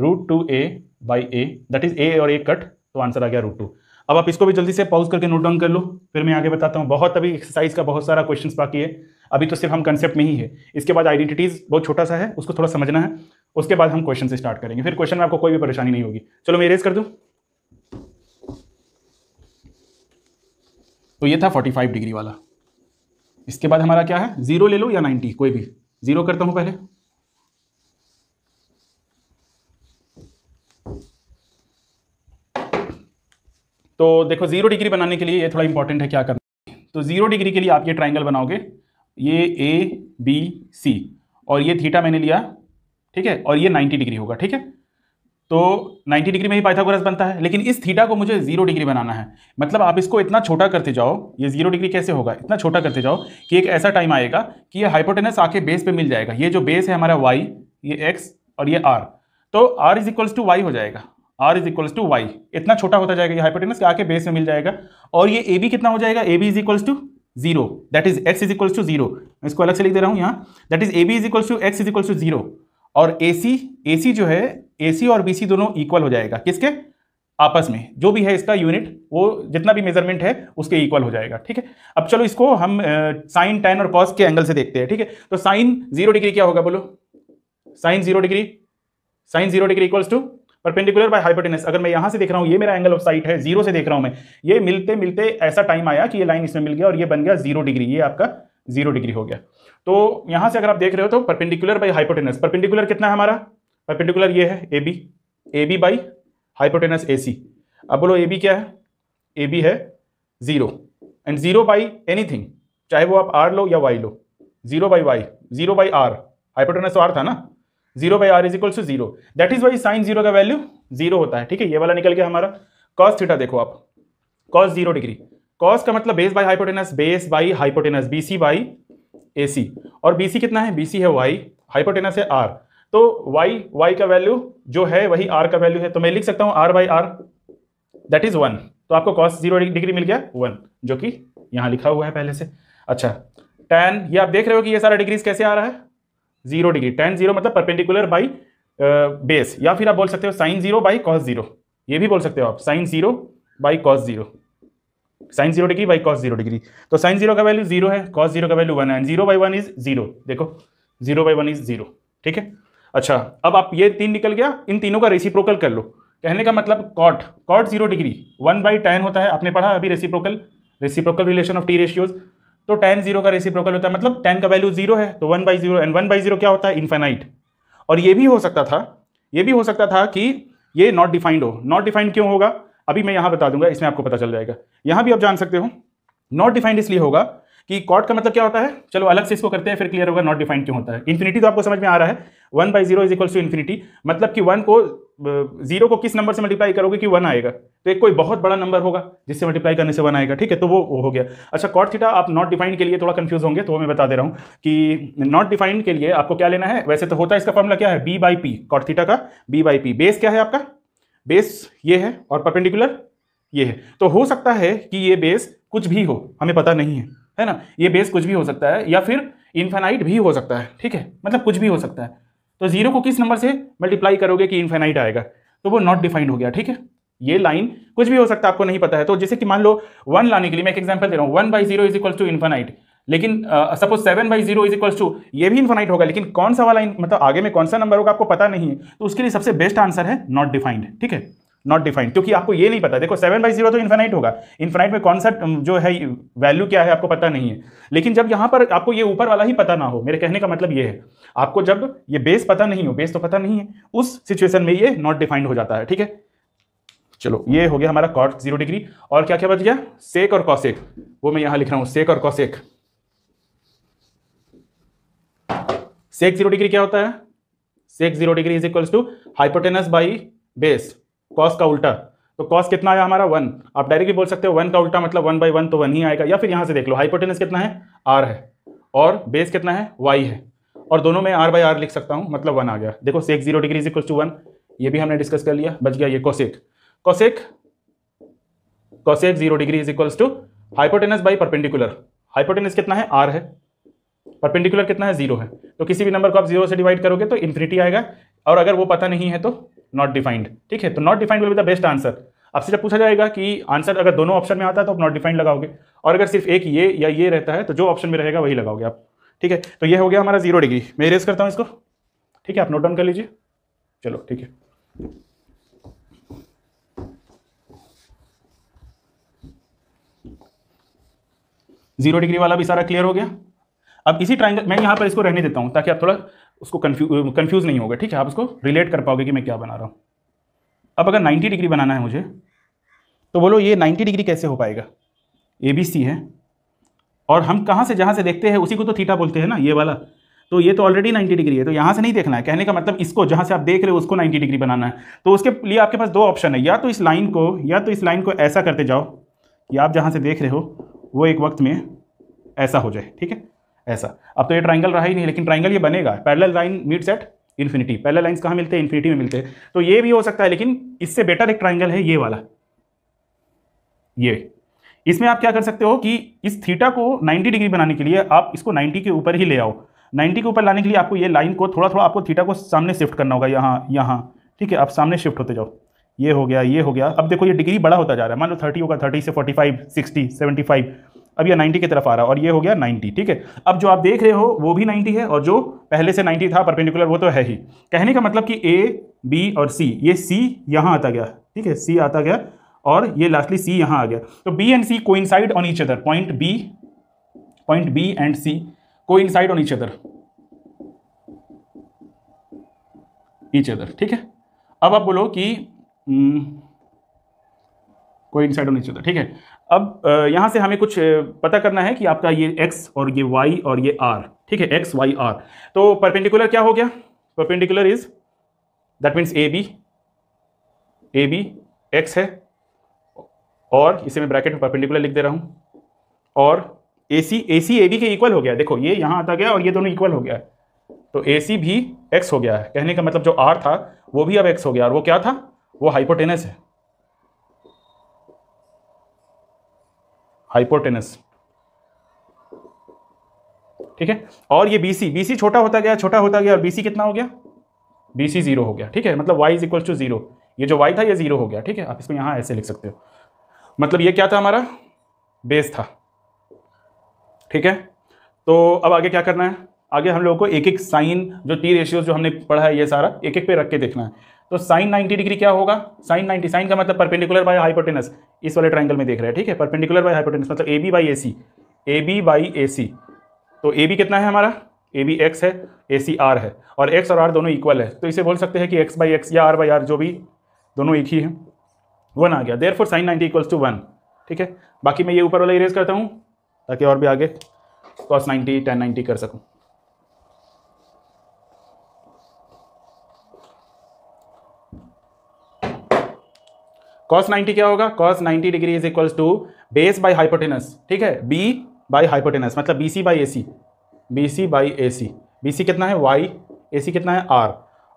root two A by A that is A और ए कट तो आंसर आ गया रूट टू अब आप इसको भी जल्दी से पॉज करके नोट डाउन कर लो फिर मैं आगे बताता हूँ बहुत अभी एक्सरसाइज का बहुत सारा क्वेश्चन बाकी है अभी तो सिर्फ हम कंसेप्ट में ही है इसके बाद आइडेंटिटीज़ बहुत छोटा सा है उसको थोड़ा समझना है उसके बाद हम क्वेश्चन से स्टार्ट करेंगे फिर क्वेश्चन में आपको कोई भी परेशानी नहीं होगी चलो मैं इरेज कर दूँ तो ये था 45 डिग्री वाला इसके बाद हमारा क्या है जीरो ले लो या नाइन्टी कोई भी जीरो करता हूं पहले तो देखो जीरो डिग्री बनाने के लिए ये थोड़ा इंपॉर्टेंट है क्या करना तो जीरो डिग्री के लिए आप ये ट्राइंगल बनाओगे ये ए बी सी और ये थीटा मैंने लिया ठीक है और ये नाइन्टी डिग्री होगा ठीक है तो 90 डिग्री में ही पाइथागोरस बनता है लेकिन इस थीटा को मुझे जीरो डिग्री बनाना है मतलब आप इसको इतना छोटा करते जाओ ये जीरो डिग्री कैसे होगा इतना छोटा करते जाओ कि एक ऐसा टाइम आएगा कि ये हाइपोटेनस आके बेस पे मिल जाएगा ये जो बेस है हमारा वाई ये एक्स और ये आर तो R is equals to Y हो जाएगा R is equals to Y इतना छोटा होता जाएगा ये हाइपोटेनस के आके बेस में मिल जाएगा और ये ए बी कितना हो जाएगा A B is equals to zero that is X is equals to zero इसको अलग से लिख दे रहा हूँ यहाँ that is A B is equals to X is equals to zero और ए सी जो है सी और सी दोनों इक्वल हो जाएगा किसके आपस में जो भी है इसका यूनिट वो जितना भी मेजरमेंट है उसके इक्वल हो जाएगा ठीक है अब चलो इसको हम साइन टेन और कॉस के एंगल से देखते हैं ठीक है तो साइन जीरो डिग्री क्या होगा बोलो sine zero degree sine zero degree equals to perpendicular by hypotenuse अगर मैं यहां से देख रहा हूं ये मेरा एंगल ऑफ साइट है जीरो से देख रहा हूं मैं ये मिलते मिलते ऐसा टाइम आया कि ये लाइन इसमें मिल गया और ये बन गया जीरो डिग्री ये आपका जीरो डिग्री हो गया तो यहां से अगर आप देख रहे हो तो परपेंडिकुलर बाई हाइपोटेनस परपेंडिकुलर कितना है हमारा परपेंडिकुलर ये है A B A B by hypotenuse A C अब बोलो ए बी क्या है ए बी है zero and zero by thing चाहे वो आप आर लो या वाई लो zero by Y zero by R hypotenuse R था ना zero by R is equal to zero that is Y sine zero का वैल्यू जीरो होता है ठीक है ये वाला निकल गया हमारा कॉस थीटा देखो आप कॉस जीरो डिग्री कॉस का मतलब base by hypotenuse base by hypotenuse B C by A C और बी सी कितना है बी सी है वाई हाइपोटेनस है आर तो वाई वाई का वैल्यू जो है वही आर का वैल्यू है तो मैं लिख सकता हूँ R by R that is one तो आपको कॉस जीरो डिग्री मिल गया वन जो कि यहाँ लिखा हुआ है पहले से अच्छा टेन ये आप देख रहे हो कि ये सारा डिग्रीज कैसे आ रहा है जीरो डिग्री टेन जीरो मतलब परपेंडिकुलर बाई बेस या फिर आप बोल सकते हो sine zero by cos zero ये भी बोल सकते हो आप sine zero by cos zero sine zero degree by cos zero degree तो साइन जीरो का वैल्यू जीरो है कॉस जीरो का वैल्यू वन है zero by one is zero देखो zero by one is zero ठीक है अच्छा अब आप ये तीन निकल गया इन तीनों का रेसिप्रोकल कर लो कहने का मतलब cot cot zero degree one by tan होता है आपने पढ़ा अभी reciprocal reciprocal relation of T ratios तो टेन जीरो का रेसिप्रोकल होता है मतलब टेन का वैल्यू जीरो है तो one by zero and one by zero क्या होता है इन्फेनाइट और ये भी हो सकता था ये भी हो सकता था कि ये नॉट डिफाइंड हो नॉट डिफाइंड क्यों होगा अभी मैं यहां बता दूंगा इसमें आपको पता चल जाएगा यहां भी आप जान सकते हो नॉट डिफाइंड इसलिए होगा कि कॉट का मतलब क्या होता है चलो अलग से इसको करते हैं फिर क्लियर होगा नॉट डिफाइंड क्यों होता है इन्फिनिटी तो आपको समझ में आ रहा है one by zero is equal to infinity मतलब कि वन को जीरो को किस नंबर से मल्टीप्लाई करोगे कि वन आएगा तो एक कोई बहुत बड़ा नंबर होगा जिससे मल्टीप्लाई करने से वन आएगा ठीक है तो वो हो गया अच्छा कॉट थीटा आप नॉट डिफाइंड के लिए थोड़ा कंफ्यूज होंगे तो मैं बता दे रहा हूँ कि नॉट डिफाइंड के लिए आपको क्या लेना है वैसे तो होता है इसका फॉर्मला क्या है B by P cot theta का बी बाई पी बेस क्या है आपका बेस ये है और परपेंडिकुलर ये है तो हो सकता है कि ये बेस कुछ भी हो हमें पता नहीं है है ना ये बेस कुछ भी हो सकता है या फिर इन्फेनाइट भी हो सकता है ठीक है मतलब कुछ भी हो सकता है तो जीरो को किस नंबर से मल्टीप्लाई करोगे कि इन्फेनाइट आएगा तो वो नॉट डिफाइंड हो गया ठीक है ये लाइन कुछ भी हो सकता है आपको नहीं पता है तो जैसे कि मान लो वन लाने के लिए मैं एक एग्जाम्पल दे रहा हूँ one by zero is equal to infinite लेकिन suppose seven by zero is equals to ये भी इन्फोनाइट होगा लेकिन कौन सा वाला मतलब आगे में कौन सा नंबर होगा आपको पता नहीं है तो उसके लिए सबसे बेस्ट आंसर है नॉट डिफाइंड ठीक है नॉट डिफाइंड क्योंकि आपको ये नहीं पता देखो सेवन बाई जीरो तो इन्फाइनाइट होगा इन्फाइनाइट में कौन सा जो है वैल्यू क्या है आपको पता नहीं है लेकिन जब यहाँ पर आपको ये ऊपर वाला ही पता ना हो मेरे कहने का मतलब ये है आपको जब ये बेस पता नहीं हो बेस तो पता नहीं है उस सिचुएशन में ये नॉट डिफाइंड हो जाता है ठीक है चलो ये हो गया हमारा कॉट जीरो डिग्री और क्या क्या बच गया सेक और कॉसेक वो मैं यहाँ लिख रहा हूँ सेक और कॉसेक सेक जीरो डिग्री क्या होता है sec zero degree is equals to hypotenuse by base cos का उल्टा तो कॉस कितना आया हमारा वन आप डायरेक्टली बोल सकते हो वन का उल्टा मतलब वन बाई वन तो वन ही आएगा या फिर यहां से देख लो हाइपोटेनस कितना है आर है और बेस कितना है वाई है और दोनों में आर बाई आर लिख सकता हूं मतलब वन आ गया देखो sec zero degree is equals to one ये भी हमने डिस्कस कर लिया बच गया ये cosec cosec cosec zero degree is equals to hypotenuse by perpendicular hypotenuse कितना है आर है परपेंडिकुलर कितना है जीरो है तो किसी भी नंबर को आप जीरो से डिवाइड करोगे तो इन्फिनिटी आएगा और अगर वो पता नहीं है तो नॉट डिफाइंड ठीक है तो not defined will be the best answer आपसे जब पूछा जाएगा कि आंसर अगर दोनों ऑप्शन में आता है तो आप नॉट डिफाइंड लगाओगे और अगर सिर्फ एक ये या ये रहता है तो जो ऑप्शन में रहेगा वही लगाओगे आप ठीक है तो ये हो गया हमारा जीरो डिग्री मैं रेस करता हूँ इसको ठीक है आप नोट डाउन कर लीजिए चलो ठीक है जीरो डिग्री वाला भी सारा क्लियर हो गया अब इसी ट्राइंगल मैं यहाँ पर इसको रहने देता हूँ ताकि आप थोड़ा उसको कन्फ्यूज कन्फ्यूज़ नहीं होगा ठीक है आप उसको रिलेट कर पाओगे कि मैं क्या बना रहा हूँ अब अगर 90 डिग्री बनाना है मुझे तो बोलो ये 90 डिग्री कैसे हो पाएगा ए बी सी है और हम कहाँ से जहाँ से देखते हैं उसी को तो थीटा बोलते हैं ना ये वाला तो ये तो ऑलरेडी 90 डिग्री है तो यहाँ से नहीं देखना है कहने का मतलब इसको जहाँ से आप देख रहे हो उसको 90 डिग्री बनाना है तो उसके लिए आपके पास दो ऑप्शन है या तो इस लाइन को या तो इस लाइन को ऐसा करते जाओ कि आप जहाँ से देख रहे हो वो एक वक्त में ऐसा हो जाए ठीक है ऐसा अब तो ये ट्राइंगल रहा ही नहीं लेकिन ट्राइंगल ये बनेगा parallel line meets at infinity parallel lines कहाँ मिलते हैं इन्फिनिटी में मिलते हैं तो ये भी हो सकता है लेकिन इससे बेटर एक ट्राइंगल है ये वाला ये इसमें आप क्या कर सकते हो कि इस थीटा को 90 डिग्री बनाने के लिए आप इसको 90 के ऊपर ही ले आओ 90 के ऊपर लाने के लिए आपको ये लाइन को थोड़ा थोड़ा आपको थीटा को सामने शिफ्ट करना होगा यहाँ यहाँ ठीक है आप सामने शिफ्ट होते जाओ ये हो गया ये हो गया अब देखो ये डिग्री बड़ा होता जा रहा है मान लो थर्टी होगा थर्टी से forty five sixty seventy five अब ये 90 की तरफ आ रहा है और ये हो गया 90 ठीक है अब जो आप देख रहे हो वो भी 90 है और जो पहले से 90 था परपेंडिकुलर वो तो है ही कहने का मतलब कि ए बी और सी ये सी यहाँ आता गया ठीक है सी आता गया और ये लास्टली सी यहाँ आ गया तो बी एंड सी को inside on each other point B point B and C को inside on each other each other ठीक है अब आप बोलो कि हम्म, कोई इनसाइड नहीं चलता ठीक है अब यहाँ से हमें कुछ पता करना है कि आपका ये एक्स और ये वाई और ये आर ठीक है एक्स वाई आर तो परपेंडिकुलर क्या हो गया perpendicular is that means A B A B X है और इसे मैं ब्रैकेट में परपेंडिकुलर लिख दे रहा हूँ और A C A C A B के इक्वल हो गया देखो ये यहाँ आता गया और ये दोनों इक्वल हो गया तो ए सी भी एक्स हो गया है कहने का मतलब जो आर था वो भी अब एक्स हो गया और वो क्या था वो हाइपोटेनस है हाइपोटेनस ठीक है और ये बीसी बीसी छोटा होता गया छोटा होता गया और बीसी कितना हो गया बीसी जीरो हो गया ठीक है मतलब Y is equal to zero ये जो वाई था ये जीरो हो गया ठीक है आप इसमें यहां ऐसे लिख सकते हो मतलब ये क्या था हमारा बेस था ठीक है तो अब आगे क्या करना है आगे हम लोगों को एक एक साइन जो टी रेशियोज जो हमने पढ़ा है ये सारा एक एक पे रख के देखना है तो साइन नाइन्टी डिग्री क्या होगा साइन नाइन्टी साइन का मतलब परपेंडिकुलर बाय हाइपोटेनस इस वाले ट्राइंगल में देख रहे हैं ठीक है परपेंडिकुलर बाय हाइपोटेनस मतलब A B by A C A B by A C तो ए बी कितना है हमारा ए बी एक्स है ए सी आर है और एक्स और आर दोनों इक्वल है तो इसे बोल सकते हैं कि एक्स बाई एक्स या आर बाई आर जो भी दोनों एक ही है वन आ गया therefore sine ninety equals to one ठीक है बाकी मैं ये ऊपर वाला इरेज करता हूँ ताकि और भी आगे कॉस नाइन्टी टेन नाइन्टी कर सकूँ कॉस 90 क्या होगा cos 90 degree is equals to base by hypotenuse ठीक है बी बाय हाइपोटेनस मतलब B C by A C B C by A C B C कितना है वाई ए सी कितना है आर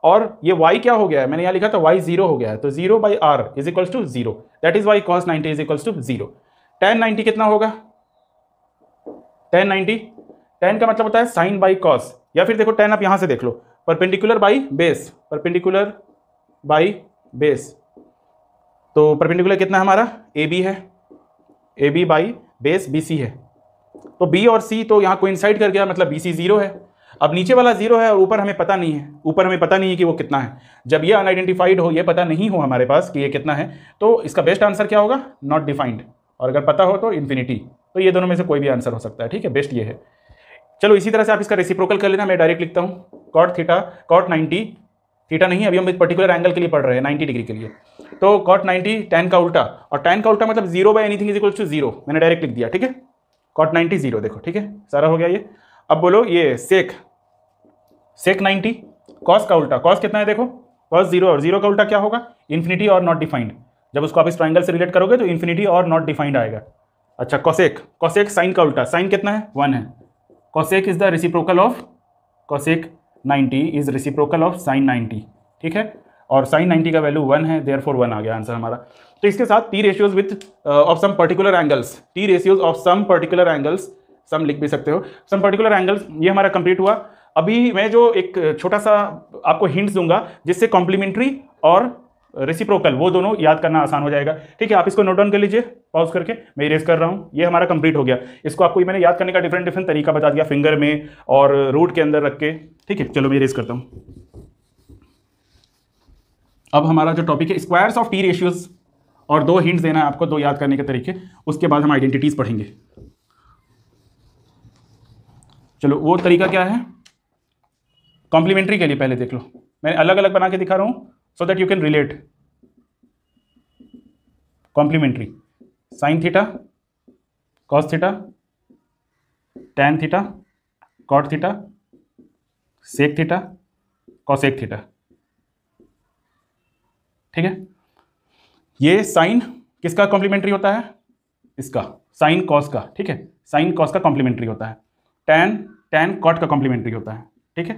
और ये वाई क्या हो गया है मैंने यहाँ लिखा था वाई जीरो हो गया है तो zero by R is equals to zero that is why cos ninety is equals to zero tan ninety कितना होगा टेन नाइन्टी टेन का मतलब होता है साइन बाई कॉस या फिर देखो टेन आप यहाँ से देख लो perpendicular by base perpendicular by base तो परपेंडिकुलर कितना हमारा ए बी है A B by base B C है तो बी और सी तो यहाँ कोइंसाइड कर गया मतलब बी सी जीरो है अब नीचे वाला जीरो है और ऊपर हमें पता नहीं है ऊपर हमें पता नहीं है कि वो कितना है जब ये अनआइडेंटिफाइड हो ये पता नहीं हो हमारे पास कि ये कितना है तो इसका बेस्ट आंसर क्या होगा नॉट डिफाइंड और अगर पता हो तो इन्फिनिटी तो ये दोनों में से कोई भी आंसर हो सकता है ठीक है बेस्ट ये है चलो इसी तरह से आप इसका रेसिप्रोकल कर लेना मैं डायरेक्ट लिखता हूँ cot theta cot ninety theta नहीं अभी हम इस पर्टिकुलर एंगल के लिए पढ़ रहे हैं नाइन्टी डिग्री के लिए तो कॉट नाइन्टी टेन का उल्टा और टेन का उल्टा मतलब zero by anything is equal to zero मैंने डायरेक्ट लिख दिया ठीक है कॉट नाइन्टी जीरो देखो ठीक है सारा हो गया ये अब बोलो ये सेक सेक नाइन्टी कॉस का उल्टा कॉस कितना है देखो कॉस जीरो और जीरो का उल्टा क्या होगा इन्फिनिटी और नॉट डिफाइंड जब उसको आप इस ट्राइंगल से रिलेट करोगे तो इन्फिनिटी और नॉट डिफाइंड आएगा अच्छा कॉसेक कॉसेक साइन का उल्टा साइन कितना है वन है cosec is the reciprocal of cosec 90 is reciprocal of sine 90 ठीक है और साइन 90 का वैल्यू वन है देयर फोर वन आ गया आंसर हमारा तो इसके साथ T ratios with of some particular angles T ratios of some particular angles some लिख भी सकते हो सम पर्टिकुलर एंगल्स ये हमारा कंप्लीट हुआ अभी मैं जो एक छोटा सा आपको हिंट्स दूंगा जिससे कॉम्प्लीमेंट्री और रेसिप्रोकल वो दोनों याद करना आसान हो जाएगा ठीक है आप इसको नोट डाउन कर लीजिए पॉज करके मैं इरेज कर रहा हूँ ये हमारा कंप्लीट हो गया इसको आपको मैंने याद करने का डिफरेंट डिफरेंट तरीका बता दिया फिंगर में और रूट के अंदर रख के ठीक है चलो मैं इरेज करता हूँ अब हमारा जो टॉपिक है स्क्वायर्स ऑफ टी रेशियोज और दो हिंट्स देना है आपको दो याद करने के तरीके उसके बाद हम आइडेंटिटीज़ पढ़ेंगे चलो वो तरीका क्या है कॉम्प्लीमेंट्री के लिए पहले देख लो मैं अलग अलग बना के दिखा रहा हूँ so that you can relate complementary theta theta cos theta tan theta cot theta sec theta cosec theta ठीक है ये साइन किसका कॉम्प्लीमेंट्री होता है इसका साइन कॉस का ठीक है साइन कॉस का कॉम्प्लीमेंट्री होता है टैन टैन कॉट का कॉम्प्लीमेंट्री होता है ठीक है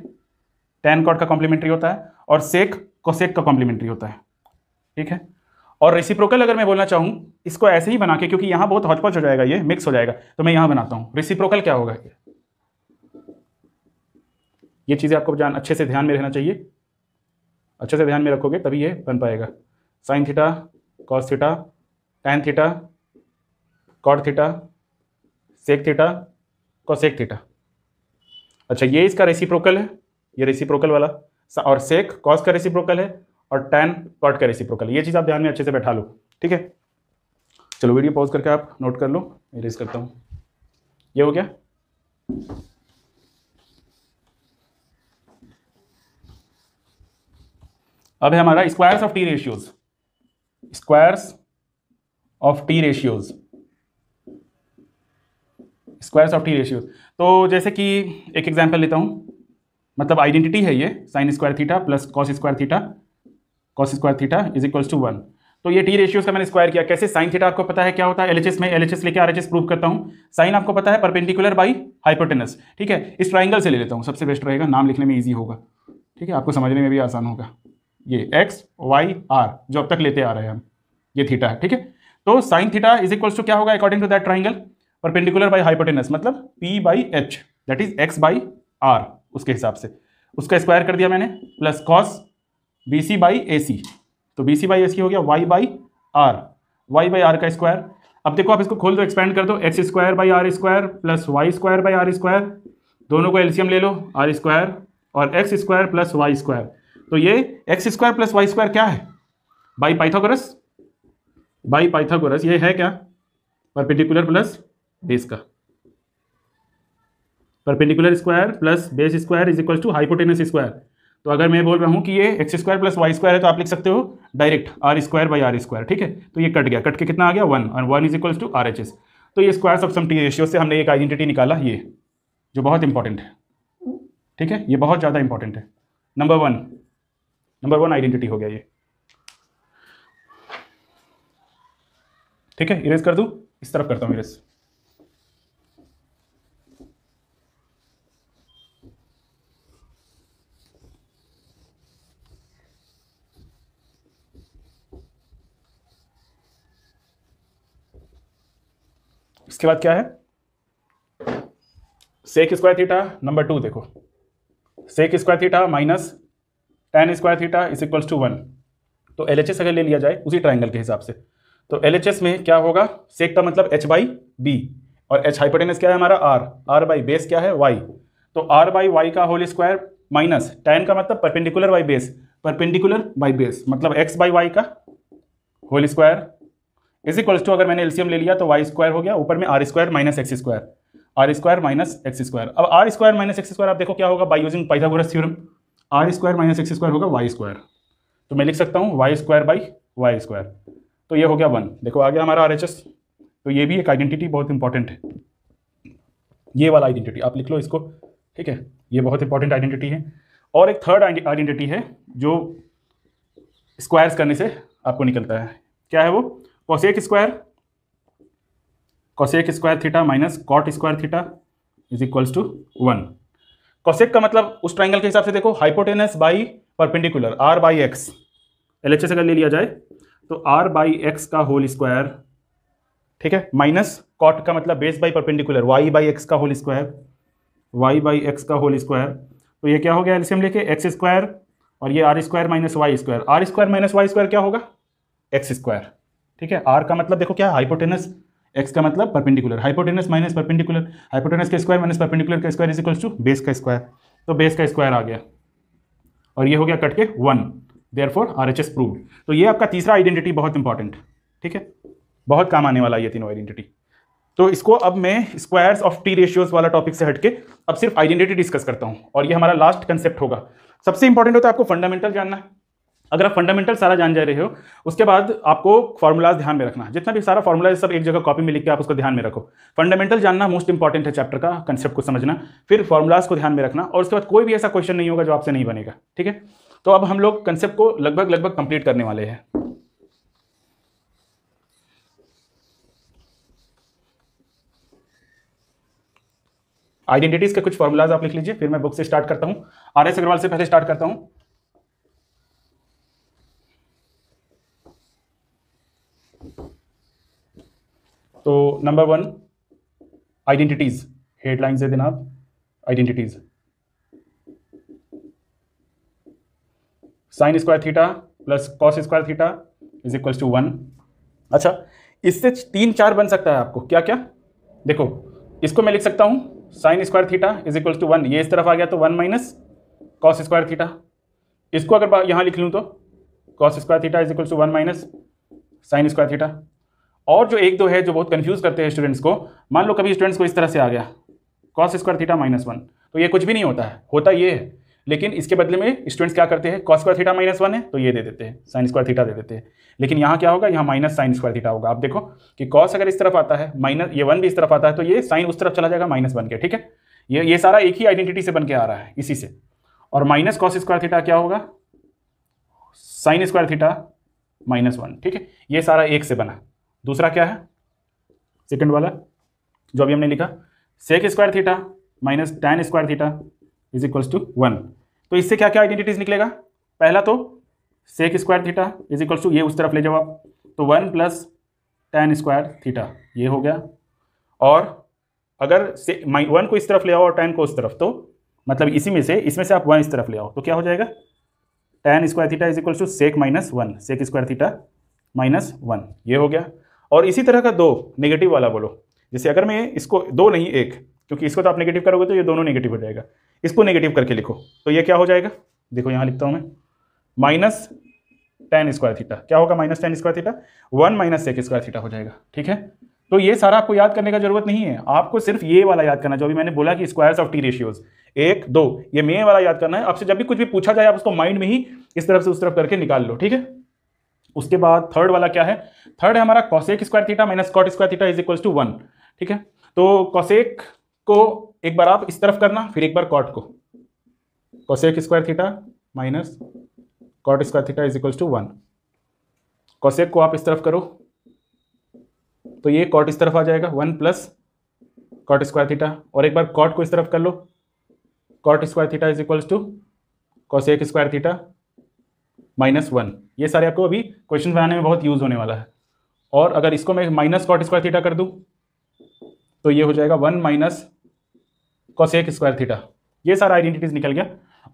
टैन कॉट का कॉम्प्लीमेंट्री होता है और सेक कोसेक का कॉम्प्लीमेंट्री होता है ठीक है और रेसिप्रोकल अगर मैं बोलना चाहूँ इसको ऐसे ही बना के क्योंकि यहाँ बहुत हौचपच हो जाएगा ये मिक्स हो जाएगा तो मैं यहाँ बनाता हूँ रेसिप्रोकल क्या होगा ये चीज़ें आपको जान अच्छे से ध्यान में रहना चाहिए अच्छे से ध्यान में रखोगे तभी ये बन पाएगा sine theta cos theta tan theta cot theta sec theta cosec theta अच्छा ये इसका रेसिप्रोकल है ये रेसिप्रोकल वाला और सेक कॉस का रेसिप्रोकल है और टेन कॉट का रेसिप्रोकल ये चीज़ आप ध्यान में अच्छे से बैठा लो ठीक है चलो वीडियो पॉज करके आप नोट कर लो इरेज करता हूँ ये हो गया अब है हमारा squares of T ratios squares of T ratios squares of T ratios तो जैसे कि एक एग्जांपल लेता हूं मतलब आइडेंटिटी है ये sine square theta plus cos square theta cos square theta is equals to one तो ये टी रेशियोज का मैंने स्क्वायर किया कैसे साइन थीटा आपको पता है क्या होता है एलएचएस में एलएचएस लेके एस प्रूव करता हूँ साइन आपको पता है परपेंडिकुलर बाई हाइपोटेनस ठीक है इस ट्राइंगल से ले लेता हूँ सबसे बेस्ट रहेगा नाम लिखने में ईजी होगा ठीक है आपको समझने में भी आसान होगा ये एक्स वाई आर जो अब तक लेते आ रहे हैं हम ये थीटा है ठीक है तो sine theta is equals to क्या होगा according to that triangle perpendicular by hypotenuse मतलब P by H that is X by R उसके हिसाब से उसका स्क्वायर कर दिया मैंने plus cos B C by A C तो B C by A C हो गया Y by R Y by R का स्क्वायर अब देखो आप इसको खोल दो एक्सपेंड कर दो X square by R square plus Y square by R square दोनों को एल्सियम ले लो आर स्क्वायर और X square plus Y square तो ये X square plus Y square क्या है बाई पाइथागोरस बाई पाइथागोरस ये है क्या परपेंडिकुलर प्लस बेस का perpendicular square plus base square is equal to hypotenuse square तो अगर मैं बोल रहा हूँ कि ये X square plus Y square है तो आप लिख सकते हो direct R square by R square ठीक है तो ये कट गया कट के कितना आ गया वन और one is equal to R H S तो ये स्क्वायर सब सम टी रेशियो से हमने एक आइडेंटिटी निकाला ये जो बहुत इंपॉर्टेंट है ठीक है ये बहुत ज़्यादा इंपॉर्टेंट है number one number one identity हो गया ये ठीक है इरेज कर दूँ इस तरफ करता हूँ इरेज इसके बाद क्या है sec square theta number two देखो sec square theta minus tan square theta is equals to one तो एल अगर ले लिया जाए उसी ट्राइंगल के हिसाब से तो एल में क्या होगा सेक का मतलब एच बाई बी और एच हाइपोटेनस क्या है हमारा आर आर बाई बेस क्या है वाई तो आर बाई वाई का होल स्क्वायर माइनस टेन का मतलब perpendicular by base perpendicular by base मतलब एक्स बाई वाई का whole square is equals to अगर मैंने एलसीएम ले लिया तो वाई स्क्वायर हो गया ऊपर में R square minus X square R square minus X square अब R square minus X square आप देखो क्या होगा by using Pythagoras theorem R square minus X square होगा वाई स्क्वायर तो मैं लिख सकता हूँ Y square by Y square तो ये हो गया वन देखो आ गया हमारा आर तो ये भी एक आइडेंटिटी बहुत इंपॉर्टेंट है ये वाला आइडेंटिटी आप लिख लो इसको ठीक है ये बहुत इंपॉर्टेंट आइडेंटिटी है और एक थर्ड आइडेंटिटी है जो स्क्वायर्स करने से आपको निकलता है क्या है वो cosec square cosec square theta minus cot square theta is equals to one cosec का मतलब उस ट्राइंगल के हिसाब से देखो hypotenuse by perpendicular R by X L H S अगर ले लिया जाए तो आर बाई एक्स का होल स्क्वायर ठीक है माइनस कॉट का मतलब base by perpendicular Y by X का whole square Y by X का होल स्क्वायर तो ये क्या हो गया एलसीएम लेके एक्स स्क्वायर और ये R square minus Y square R square minus Y square क्या होगा एक्स स्क्वायर ठीक है आर का मतलब देखो क्या हाइपोटेनस एक्स का मतलब perpendicular hypotenuse minus perpendicular hypotenuse का स्क्वायर माइनस परपेंडिकुलर का स्क्वायर इजिकल्स टू बेस का स्क्वायर तो बेस का स्क्वायर आ गया और ये हो गया कट के one therefore R H S prove तो ये आपका तीसरा आइडेंटिटी बहुत इंपॉर्टेंट ठीक है बहुत काम आने वाला ये तीनों आइडेंटिटी तो इसको अब मैं स्क्वायर्स ऑफ टी रेशियोज वाला टॉपिक से हटके अब सिर्फ आइडेंटिटी डिस्कस करता हूँ और ये हमारा लास्ट कंसेप्ट होगा सबसे इंपॉर्टेंट होता है आपको फंडामेंटल जानना है अगर आप फंडामेंटल सारा जान जा रहे हो उसके बाद आपको फॉर्मूलाज ध्यान में रखना जितना भी सारा फॉर्मूला सब एक जगह कॉपी में लिख के आप उसको ध्यान में रखो फंडामेंटल जानना मोस्ट इंपॉर्टेंट है चैप्टर का कंसेप्ट को समझना फिर फॉर्मूलाज को ध्यान में रखना और उसके बाद कोई भी ऐसा क्वेश्चन नहीं होगा जो आपसे नहीं बनेगा ठीक है तो अब हम लोग कंसेप्ट को लगभग लगभग कंप्लीट करने वाले हैं आइडेंटिटीज़ के कुछ फॉर्मूलाज आप लिख लीजिए फिर मैं बुक से स्टार्ट करता हूँ आर एस अग्रवाल से पहले स्टार्ट करता हूँ तो नंबर वन आइडेंटिटीज हेडलाइंस दे देना आप identities sine square theta plus cos square theta is equal to one अच्छा इससे तीन चार बन सकता है आपको क्या क्या देखो इसको मैं लिख सकता हूं sine square theta is equal to one ये इस तरफ आ गया तो one minus cos square theta इसको अगर यहां लिख लूं तो cos square theta is equal to one minus sine square theta और जो एक दो है जो बहुत कन्फ्यूज़ करते हैं स्टूडेंट्स को मान लो कभी स्टूडेंट्स को इस तरह से आ गया cos square theta minus one तो ये कुछ भी नहीं होता है होता ये है लेकिन इसके बदले में स्टूडेंट्स क्या करते हैं cos square theta minus one है तो ये दे देते हैं साइन स्क्वायर थीटा दे देते हैं लेकिन यहाँ क्या होगा यहाँ माइनस साइन स्क्वायर थीटा होगा आप देखो कि कॉस अगर इस तरफ आता है माइनस ये वन भी इस तरफ आता है तो ये साइन उस तरफ चला जाएगा माइनस बन के ठीक है ये ये सारा एक ही आइडेंटिटी से बन के आ रहा है इसी से और माइनस कॉस स्क्वायर थीटा क्या होगा sine square theta minus one ठीक है ये सारा एक से बना दूसरा क्या है सेकेंड वाला जो अभी हमने लिखा sec square theta minus tan square theta is equals to one तो इससे क्या क्या आइडेंटिटीज निकलेगा पहला तो sec square theta is equals to ये उस तरफ ले जाओ आप तो one plus tan square theta ये हो गया और अगर से वन को इस तरफ ले आओ और टेन को उस तरफ तो मतलब इसी में से इसमें से आप वन इस तरफ ले आओ तो क्या हो जाएगा tan square theta is equals to sec minus one sec square theta minus one ये हो गया और इसी तरह का दो नेगेटिव वाला बोलो जैसे अगर मैं इसको दो नहीं एक क्योंकि इसको तो आप नेगेटिव करोगे तो ये दोनों नेगेटिव हो जाएगा इसको नेगेटिव करके लिखो तो ये क्या हो जाएगा देखो यहाँ लिखता हूँ मैं माइनस टेन स्क्वायर थीटा क्या होगा minus tan square theta one minus एक स्क्वायर थीटा हो जाएगा ठीक है तो ये सारा आपको याद करने का जरूरत नहीं है आपको सिर्फ ये वाला याद करना जो अभी मैंने बोला कि स्क्वायर्स ऑफ टी रेशियोज एक दो ये मेन वाला याद करना है आपसे जब भी कुछ भी पूछा जाए आप उसको माइंड में ही इस तरफ से उस तरफ करके निकाल लो ठीक है उसके बाद थर्ड वाला क्या है थर्ड है हमारा cosec square theta minus cot square theta is equals to one ठीक है तो कॉसेक को एक बार आप इस तरफ करना फिर एक बार कॉट को cosec square theta minus cot square theta is equals to one cosec को आप इस तरफ करो तो ये कॉट इस तरफ आ जाएगा one plus cot square theta और एक बार कॉट को इस तरफ कर लो cot square theta is equals to cosec square theta minus one ये सारे आपको अभी क्वेश्चन बनाने में बहुत यूज़ होने वाला है और अगर इसको मैं माइनस कॉट स्क्वायर थीटा कर दूँ तो ये हो जाएगा one minus cosec square theta ये सारा आइडेंटिटीज़ निकल गया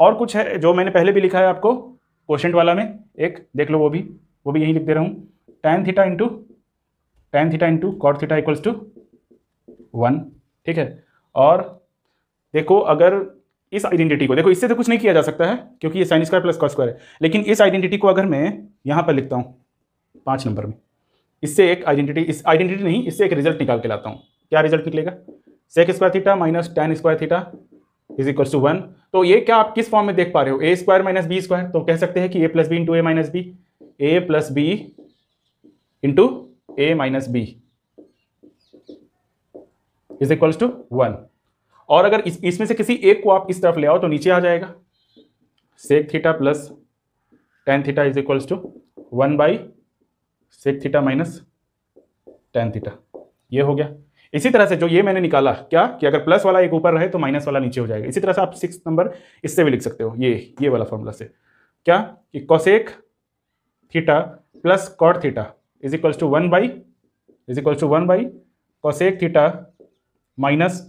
और कुछ है जो मैंने पहले भी लिखा है आपको क्वेश्चन वाला में एक देख लो वो भी वो भी यहीं लिख दे रहा हूँ tan theta into tan theta into cot theta equals to one ठीक है और देखो अगर इस आइडेंटिटी को देखो इससे तो कुछ नहीं किया जा सकता है क्योंकि ये sine square plus cos square है लेकिन इस आइडेंटिटी को अगर मैं यहाँ पर लिखता हूँ पाँच नंबर में इससे एक आइडेंटिटी इस आइडेंटिटी नहीं इससे एक रिजल्ट निकाल के लाता हूँ क्या रिजल्ट निकलेगा sec square theta minus tan square theta is equal to one तो ये क्या आप किस फॉर्म में देख पा रहे हो A square minus B square तो कह सकते हैं कि A plus B into A minus B A plus B into A minus B is equals to one और अगर इस इसमें से किसी एक को आप इस तरफ ले आओ तो नीचे आ जाएगा sec theta plus tan theta is equals to one by sec theta minus tan theta ये हो गया इसी तरह से जो ये मैंने निकाला क्या कि अगर प्लस वाला एक ऊपर रहे तो माइनस वाला नीचे हो जाएगा इसी तरह से आप सिक्स नंबर इससे भी लिख सकते हो ये ये वाला फॉर्मूला से क्या कि cosec theta plus cot theta is equals to one by is equals to one by cosec theta minus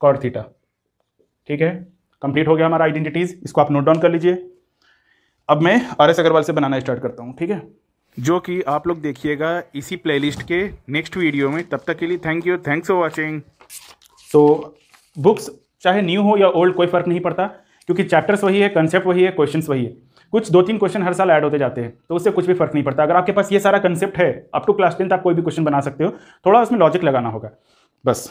cot theta ठीक है कंप्लीट हो गया हमारा आइडेंटिटीज इसको आप नोट डाउन कर लीजिए अब मैं आर एस अग्रवाल से बनाना स्टार्ट करता हूँ ठीक है जो कि आप लोग देखिएगा इसी प्लेलिस्ट के नेक्स्ट वीडियो में तब तक के लिए thank you thanks for watching तो बुक्स चाहे न्यू हो या ओल्ड कोई फ़र्क नहीं पड़ता क्योंकि चैप्टर्स वही है कंसेप्ट वही है क्वेश्चन वही है कुछ दो तीन क्वेश्चन हर साल ऐड होते जाते हैं तो उससे कुछ भी फर्क नहीं पड़ता अगर आपके पास ये सारा कंसेप्ट है अप टू क्लास टेंथ आप कोई भी क्वेश्चन बना सकते हो थोड़ा उसमें लॉजिक लगाना होगा बस